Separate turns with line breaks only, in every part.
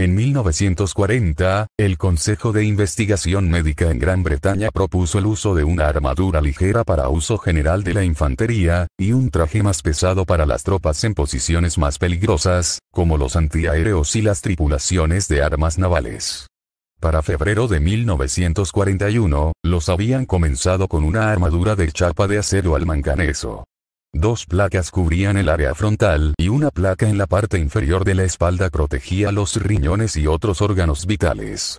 En 1940, el Consejo de Investigación Médica en Gran Bretaña propuso el uso de una armadura ligera para uso general de la infantería, y un traje más pesado para las tropas en posiciones más peligrosas, como los antiaéreos y las tripulaciones de armas navales. Para febrero de 1941, los habían comenzado con una armadura de chapa de acero al manganeso. Dos placas cubrían el área frontal y una placa en la parte inferior de la espalda protegía los riñones y otros órganos vitales.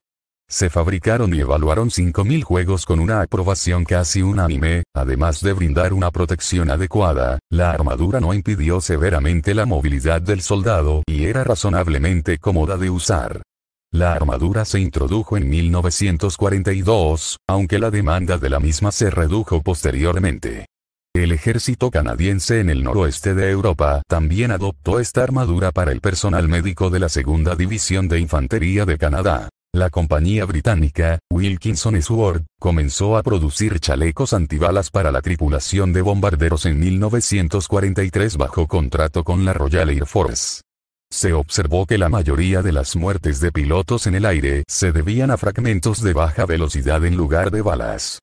Se fabricaron y evaluaron 5.000 juegos con una aprobación casi unánime, además de brindar una protección adecuada, la armadura no impidió severamente la movilidad del soldado y era razonablemente cómoda de usar. La armadura se introdujo en 1942, aunque la demanda de la misma se redujo posteriormente. El ejército canadiense en el noroeste de Europa también adoptó esta armadura para el personal médico de la Segunda División de Infantería de Canadá. La compañía británica, Wilkinson Sword, comenzó a producir chalecos antibalas para la tripulación de bombarderos en 1943 bajo contrato con la Royal Air Force. Se observó que la mayoría de las muertes de pilotos en el aire se debían a fragmentos de baja velocidad en lugar de balas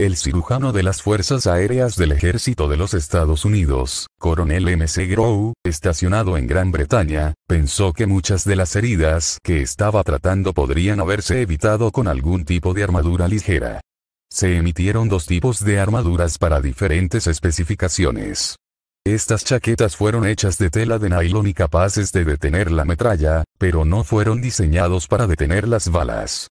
el cirujano de las Fuerzas Aéreas del Ejército de los Estados Unidos, coronel M.C. Grow, estacionado en Gran Bretaña, pensó que muchas de las heridas que estaba tratando podrían haberse evitado con algún tipo de armadura ligera. Se emitieron dos tipos de armaduras para diferentes especificaciones. Estas chaquetas fueron hechas de tela de nylon y capaces de detener la metralla, pero no fueron diseñados para detener las balas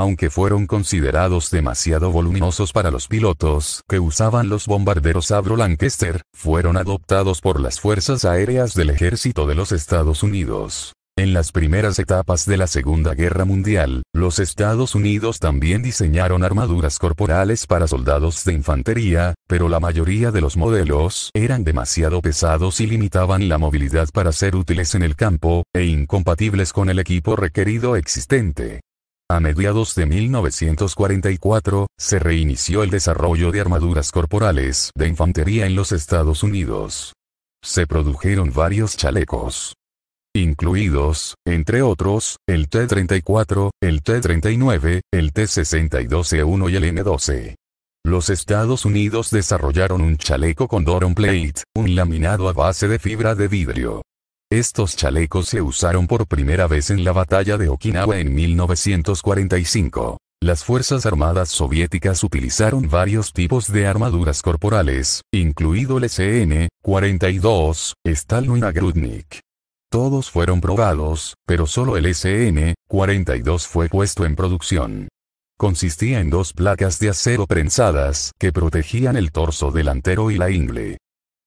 aunque fueron considerados demasiado voluminosos para los pilotos que usaban los bombarderos Avro Lancaster, fueron adoptados por las Fuerzas Aéreas del Ejército de los Estados Unidos. En las primeras etapas de la Segunda Guerra Mundial, los Estados Unidos también diseñaron armaduras corporales para soldados de infantería, pero la mayoría de los modelos eran demasiado pesados y limitaban la movilidad para ser útiles en el campo, e incompatibles con el equipo requerido existente. A mediados de 1944, se reinició el desarrollo de armaduras corporales de infantería en los Estados Unidos. Se produjeron varios chalecos. Incluidos, entre otros, el T-34, el T-39, el T-62E1 e y el M-12. Los Estados Unidos desarrollaron un chaleco con Doron Plate, un laminado a base de fibra de vidrio. Estos chalecos se usaron por primera vez en la batalla de Okinawa en 1945. Las Fuerzas Armadas Soviéticas utilizaron varios tipos de armaduras corporales, incluido el SN-42, Stalin y Todos fueron probados, pero solo el SN-42 fue puesto en producción. Consistía en dos placas de acero prensadas que protegían el torso delantero y la ingle.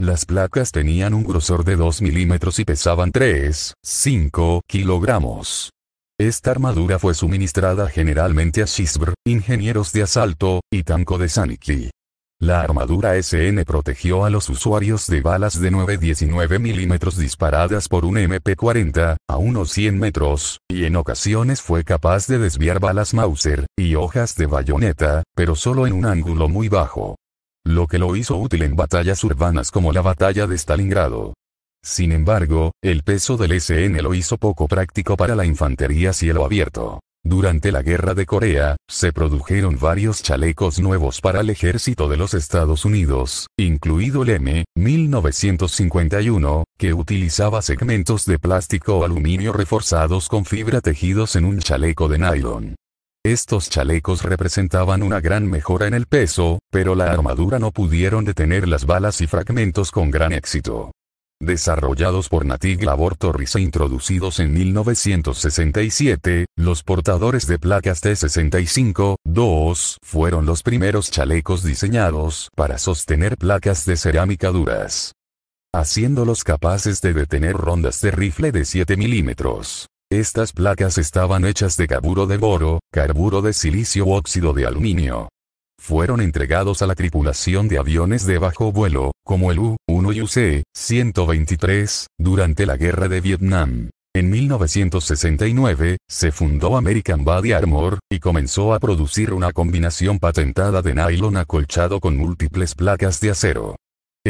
Las placas tenían un grosor de 2 milímetros y pesaban 3,5 kilogramos. Esta armadura fue suministrada generalmente a Shisbr, ingenieros de asalto, y tanco de Saniki. La armadura SN protegió a los usuarios de balas de 9-19 milímetros disparadas por un MP40, a unos 100 metros, y en ocasiones fue capaz de desviar balas Mauser, y hojas de bayoneta, pero solo en un ángulo muy bajo lo que lo hizo útil en batallas urbanas como la batalla de Stalingrado. Sin embargo, el peso del SN lo hizo poco práctico para la infantería cielo abierto. Durante la Guerra de Corea, se produjeron varios chalecos nuevos para el ejército de los Estados Unidos, incluido el M-1951, que utilizaba segmentos de plástico o aluminio reforzados con fibra tejidos en un chaleco de nylon. Estos chalecos representaban una gran mejora en el peso, pero la armadura no pudieron detener las balas y fragmentos con gran éxito. Desarrollados por Natig Torriza e introducidos en 1967, los portadores de placas T65-2 fueron los primeros chalecos diseñados para sostener placas de cerámica duras haciéndolos capaces de detener rondas de rifle de 7 milímetros. Estas placas estaban hechas de carburo de boro, carburo de silicio u óxido de aluminio. Fueron entregados a la tripulación de aviones de bajo vuelo, como el U-1 y UC-123, durante la Guerra de Vietnam. En 1969, se fundó American Body Armor, y comenzó a producir una combinación patentada de nylon acolchado con múltiples placas de acero.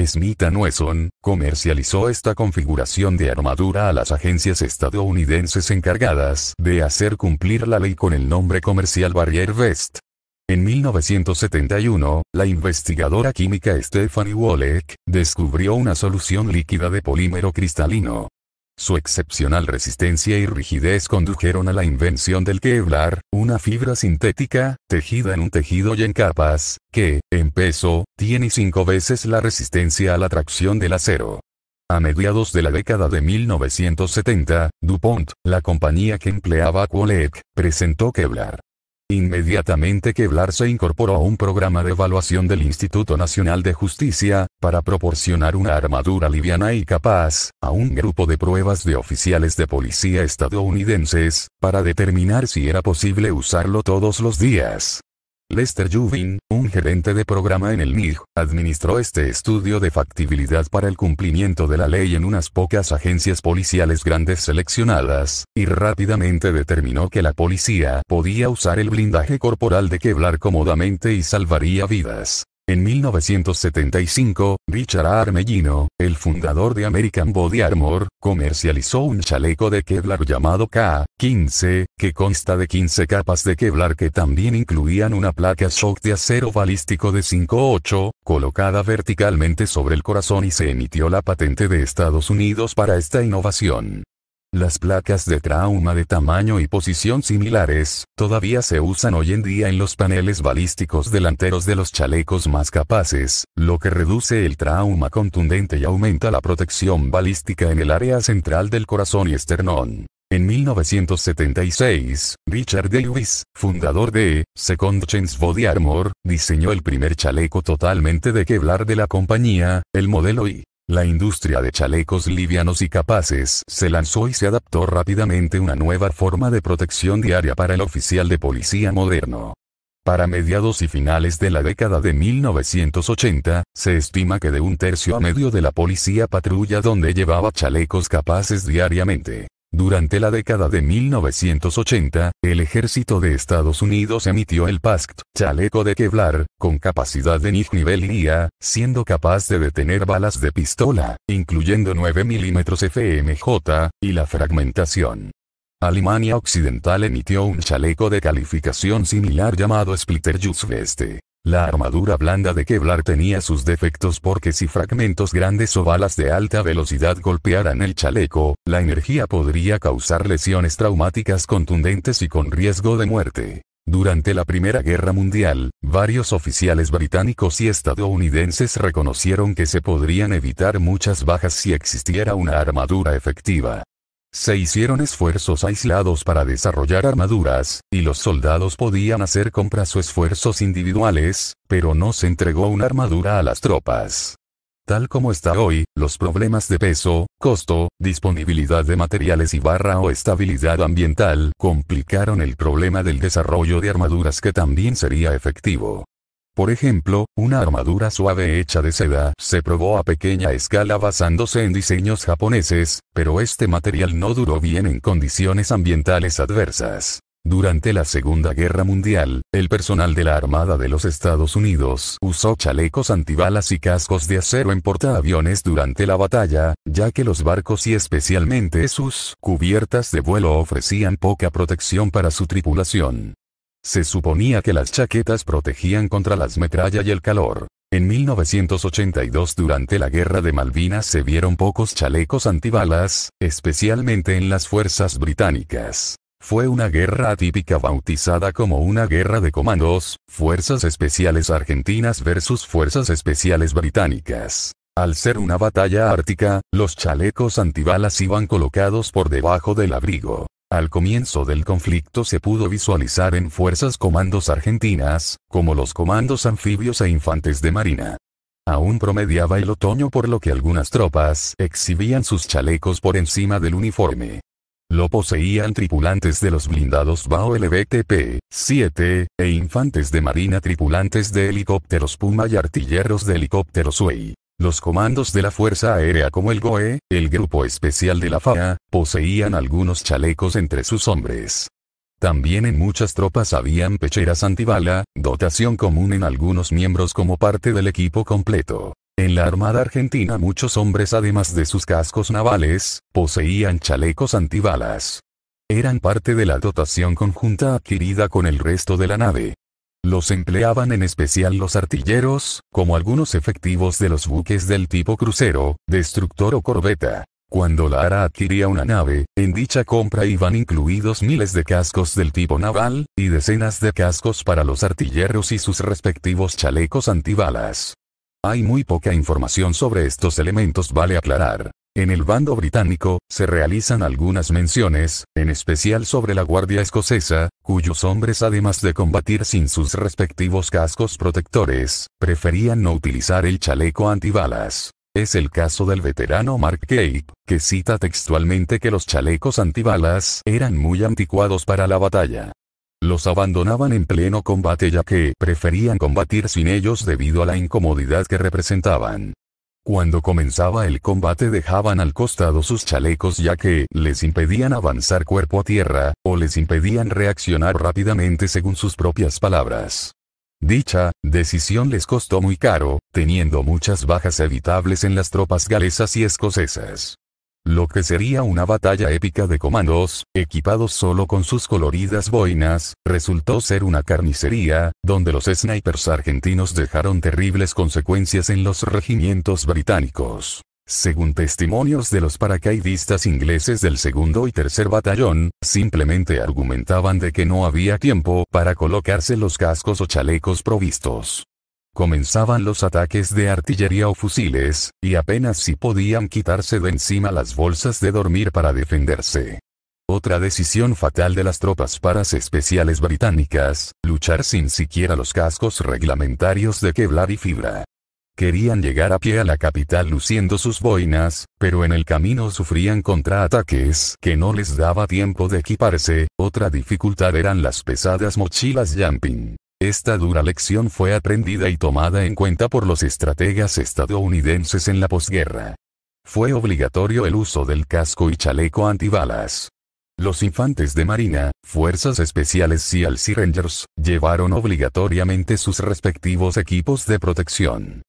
Smith Wesson, comercializó esta configuración de armadura a las agencias estadounidenses encargadas de hacer cumplir la ley con el nombre comercial Barrier Vest. En 1971, la investigadora química Stephanie Wolek descubrió una solución líquida de polímero cristalino, su excepcional resistencia y rigidez condujeron a la invención del Kevlar, una fibra sintética, tejida en un tejido y en capas, que, en peso, tiene cinco veces la resistencia a la tracción del acero. A mediados de la década de 1970, DuPont, la compañía que empleaba a presentó Kevlar. Inmediatamente Kevlar se incorporó a un programa de evaluación del Instituto Nacional de Justicia, para proporcionar una armadura liviana y capaz, a un grupo de pruebas de oficiales de policía estadounidenses, para determinar si era posible usarlo todos los días. Lester Juvin, un gerente de programa en el MIG, administró este estudio de factibilidad para el cumplimiento de la ley en unas pocas agencias policiales grandes seleccionadas, y rápidamente determinó que la policía podía usar el blindaje corporal de Kevlar cómodamente y salvaría vidas. En 1975, Richard Armellino, el fundador de American Body Armor, comercializó un chaleco de Kevlar llamado K-15, que consta de 15 capas de Kevlar que también incluían una placa shock de acero balístico de 5.8, colocada verticalmente sobre el corazón y se emitió la patente de Estados Unidos para esta innovación. Las placas de trauma de tamaño y posición similares, todavía se usan hoy en día en los paneles balísticos delanteros de los chalecos más capaces, lo que reduce el trauma contundente y aumenta la protección balística en el área central del corazón y esternón. En 1976, Richard Davis, fundador de Second Chance Body Armor, diseñó el primer chaleco totalmente de Kevlar de la compañía, el modelo I. La industria de chalecos livianos y capaces se lanzó y se adaptó rápidamente una nueva forma de protección diaria para el oficial de policía moderno. Para mediados y finales de la década de 1980, se estima que de un tercio a medio de la policía patrulla donde llevaba chalecos capaces diariamente. Durante la década de 1980, el ejército de Estados Unidos emitió el PASCT, chaleco de Kevlar, con capacidad de nivel IA, siendo capaz de detener balas de pistola, incluyendo 9 mm FMJ, y la fragmentación. Alemania Occidental emitió un chaleco de calificación similar llamado Splitter Veste. La armadura blanda de Kevlar tenía sus defectos porque si fragmentos grandes o balas de alta velocidad golpearan el chaleco, la energía podría causar lesiones traumáticas contundentes y con riesgo de muerte. Durante la Primera Guerra Mundial, varios oficiales británicos y estadounidenses reconocieron que se podrían evitar muchas bajas si existiera una armadura efectiva. Se hicieron esfuerzos aislados para desarrollar armaduras, y los soldados podían hacer compras o esfuerzos individuales, pero no se entregó una armadura a las tropas. Tal como está hoy, los problemas de peso, costo, disponibilidad de materiales y barra o estabilidad ambiental complicaron el problema del desarrollo de armaduras que también sería efectivo. Por ejemplo, una armadura suave hecha de seda se probó a pequeña escala basándose en diseños japoneses, pero este material no duró bien en condiciones ambientales adversas. Durante la Segunda Guerra Mundial, el personal de la Armada de los Estados Unidos usó chalecos antibalas y cascos de acero en portaaviones durante la batalla, ya que los barcos y especialmente sus cubiertas de vuelo ofrecían poca protección para su tripulación. Se suponía que las chaquetas protegían contra las metralla y el calor. En 1982 durante la Guerra de Malvinas se vieron pocos chalecos antibalas, especialmente en las fuerzas británicas. Fue una guerra atípica bautizada como una guerra de comandos, Fuerzas Especiales Argentinas versus Fuerzas Especiales Británicas. Al ser una batalla ártica, los chalecos antibalas iban colocados por debajo del abrigo. Al comienzo del conflicto se pudo visualizar en fuerzas comandos argentinas, como los comandos anfibios e infantes de marina. Aún promediaba el otoño por lo que algunas tropas exhibían sus chalecos por encima del uniforme. Lo poseían tripulantes de los blindados BAO LBTP, 7, e infantes de marina tripulantes de helicópteros Puma y artilleros de helicópteros Huey. Los comandos de la Fuerza Aérea como el GOE, el Grupo Especial de la FAA, poseían algunos chalecos entre sus hombres. También en muchas tropas habían pecheras antibala, dotación común en algunos miembros como parte del equipo completo. En la Armada Argentina muchos hombres además de sus cascos navales, poseían chalecos antibalas. Eran parte de la dotación conjunta adquirida con el resto de la nave. Los empleaban en especial los artilleros, como algunos efectivos de los buques del tipo crucero, destructor o corbeta. Cuando Lara adquiría una nave, en dicha compra iban incluidos miles de cascos del tipo naval, y decenas de cascos para los artilleros y sus respectivos chalecos antibalas. Hay muy poca información sobre estos elementos, vale aclarar. En el bando británico, se realizan algunas menciones, en especial sobre la Guardia Escocesa, cuyos hombres además de combatir sin sus respectivos cascos protectores, preferían no utilizar el chaleco antibalas. Es el caso del veterano Mark Cape, que cita textualmente que los chalecos antibalas eran muy anticuados para la batalla. Los abandonaban en pleno combate ya que preferían combatir sin ellos debido a la incomodidad que representaban. Cuando comenzaba el combate dejaban al costado sus chalecos ya que les impedían avanzar cuerpo a tierra, o les impedían reaccionar rápidamente según sus propias palabras. Dicha decisión les costó muy caro, teniendo muchas bajas evitables en las tropas galesas y escocesas. Lo que sería una batalla épica de comandos, equipados solo con sus coloridas boinas, resultó ser una carnicería, donde los snipers argentinos dejaron terribles consecuencias en los regimientos británicos. Según testimonios de los paracaidistas ingleses del segundo y tercer batallón, simplemente argumentaban de que no había tiempo para colocarse los cascos o chalecos provistos. Comenzaban los ataques de artillería o fusiles, y apenas si podían quitarse de encima las bolsas de dormir para defenderse. Otra decisión fatal de las tropas paras especiales británicas, luchar sin siquiera los cascos reglamentarios de Kevlar y fibra. Querían llegar a pie a la capital luciendo sus boinas, pero en el camino sufrían contraataques que no les daba tiempo de equiparse, otra dificultad eran las pesadas mochilas jumping. Esta dura lección fue aprendida y tomada en cuenta por los estrategas estadounidenses en la posguerra. Fue obligatorio el uso del casco y chaleco antibalas. Los infantes de Marina, Fuerzas Especiales y y Rangers, llevaron obligatoriamente sus respectivos equipos de protección.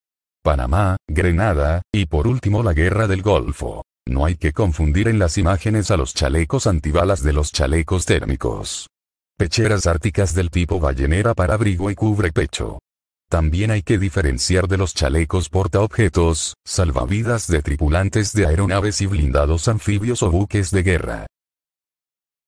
Panamá, Grenada, y por último la Guerra del Golfo. No hay que confundir en las imágenes a los chalecos antibalas de los chalecos térmicos. Pecheras árticas del tipo ballenera para abrigo y cubre pecho. También hay que diferenciar de los chalecos portaobjetos, salvavidas de tripulantes de aeronaves y blindados anfibios o buques de guerra.